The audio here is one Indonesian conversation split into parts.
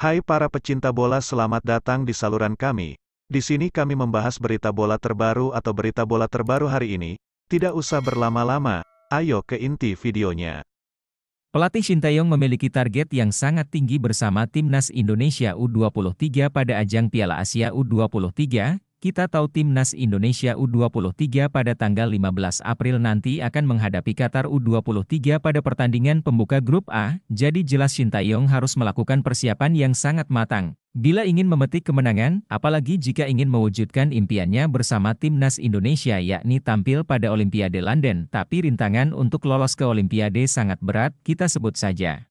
Hai para pecinta bola selamat datang di saluran kami. Di sini kami membahas berita bola terbaru atau berita bola terbaru hari ini. Tidak usah berlama-lama, ayo ke inti videonya. Pelatih Shin Taeyong memiliki target yang sangat tinggi bersama Timnas Indonesia U23 pada ajang Piala Asia U23 kita tahu timnas Indonesia U23 pada tanggal 15 April nanti akan menghadapi Qatar U23 pada pertandingan pembuka grup A, jadi jelas Shin Sintayong harus melakukan persiapan yang sangat matang. Bila ingin memetik kemenangan, apalagi jika ingin mewujudkan impiannya bersama timnas Indonesia yakni tampil pada Olimpiade London, tapi rintangan untuk lolos ke Olimpiade sangat berat, kita sebut saja.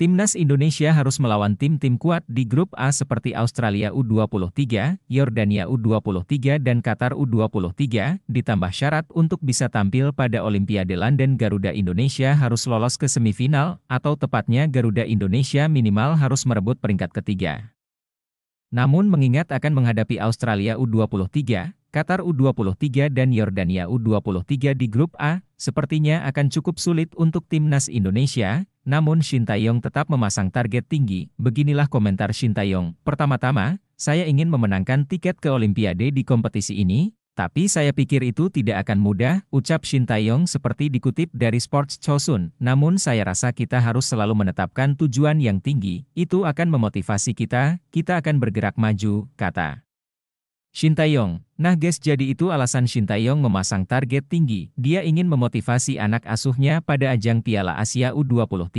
Timnas Indonesia harus melawan tim-tim kuat di grup A seperti Australia U23, Yordania U23 dan Qatar U23, ditambah syarat untuk bisa tampil pada Olimpiade London Garuda Indonesia harus lolos ke semifinal, atau tepatnya Garuda Indonesia minimal harus merebut peringkat ketiga. Namun mengingat akan menghadapi Australia U23, Qatar U23 dan Yordania U23 di grup A, sepertinya akan cukup sulit untuk timnas Indonesia, namun Shin Taeyong tetap memasang target tinggi, beginilah komentar Shin Taeyong. Pertama-tama, saya ingin memenangkan tiket ke Olimpiade di kompetisi ini, tapi saya pikir itu tidak akan mudah, ucap Shin Taeyong seperti dikutip dari Sports Chosun. Namun saya rasa kita harus selalu menetapkan tujuan yang tinggi, itu akan memotivasi kita, kita akan bergerak maju, kata. Shin Taeyong, nah guys jadi itu alasan Shin Taeyong memasang target tinggi, dia ingin memotivasi anak asuhnya pada ajang Piala Asia U23.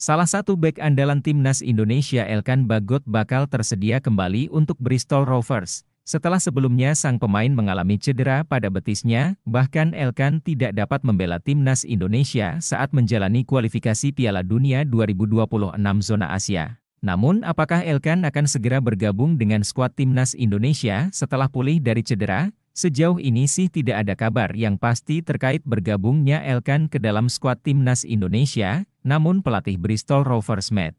Salah satu back andalan timnas Indonesia Elkan Bagot bakal tersedia kembali untuk Bristol Rovers, setelah sebelumnya sang pemain mengalami cedera pada betisnya, bahkan Elkan tidak dapat membela timnas Indonesia saat menjalani kualifikasi Piala Dunia 2026 zona Asia. Namun apakah Elkan akan segera bergabung dengan skuad timnas Indonesia setelah pulih dari cedera? Sejauh ini sih tidak ada kabar yang pasti terkait bergabungnya Elkan ke dalam skuad timnas Indonesia, namun pelatih Bristol Rovers Matt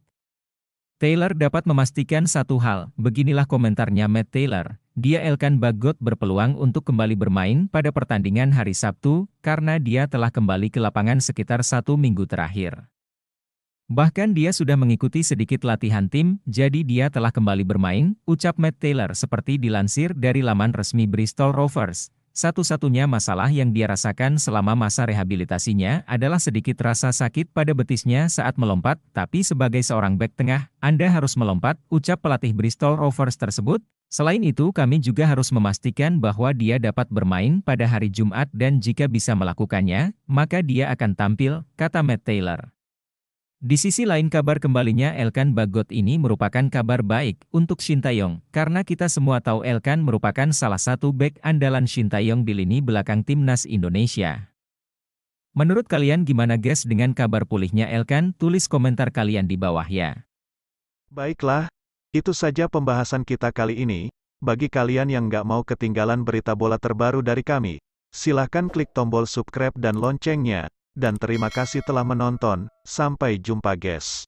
Taylor dapat memastikan satu hal, beginilah komentarnya Matt Taylor, dia Elkan Bagot berpeluang untuk kembali bermain pada pertandingan hari Sabtu, karena dia telah kembali ke lapangan sekitar satu minggu terakhir. Bahkan dia sudah mengikuti sedikit latihan tim, jadi dia telah kembali bermain, ucap Matt Taylor seperti dilansir dari laman resmi Bristol Rovers. Satu-satunya masalah yang dia rasakan selama masa rehabilitasinya adalah sedikit rasa sakit pada betisnya saat melompat, tapi sebagai seorang bek tengah, Anda harus melompat, ucap pelatih Bristol Rovers tersebut. Selain itu, kami juga harus memastikan bahwa dia dapat bermain pada hari Jumat dan jika bisa melakukannya, maka dia akan tampil, kata Matt Taylor. Di sisi lain kabar kembalinya Elkan Bagot ini merupakan kabar baik untuk Shintayong, karena kita semua tahu Elkan merupakan salah satu back andalan Shintayong di lini belakang timnas Indonesia. Menurut kalian gimana guys dengan kabar pulihnya Elkan? Tulis komentar kalian di bawah ya. Baiklah, itu saja pembahasan kita kali ini. Bagi kalian yang nggak mau ketinggalan berita bola terbaru dari kami, silahkan klik tombol subscribe dan loncengnya dan terima kasih telah menonton, sampai jumpa guys.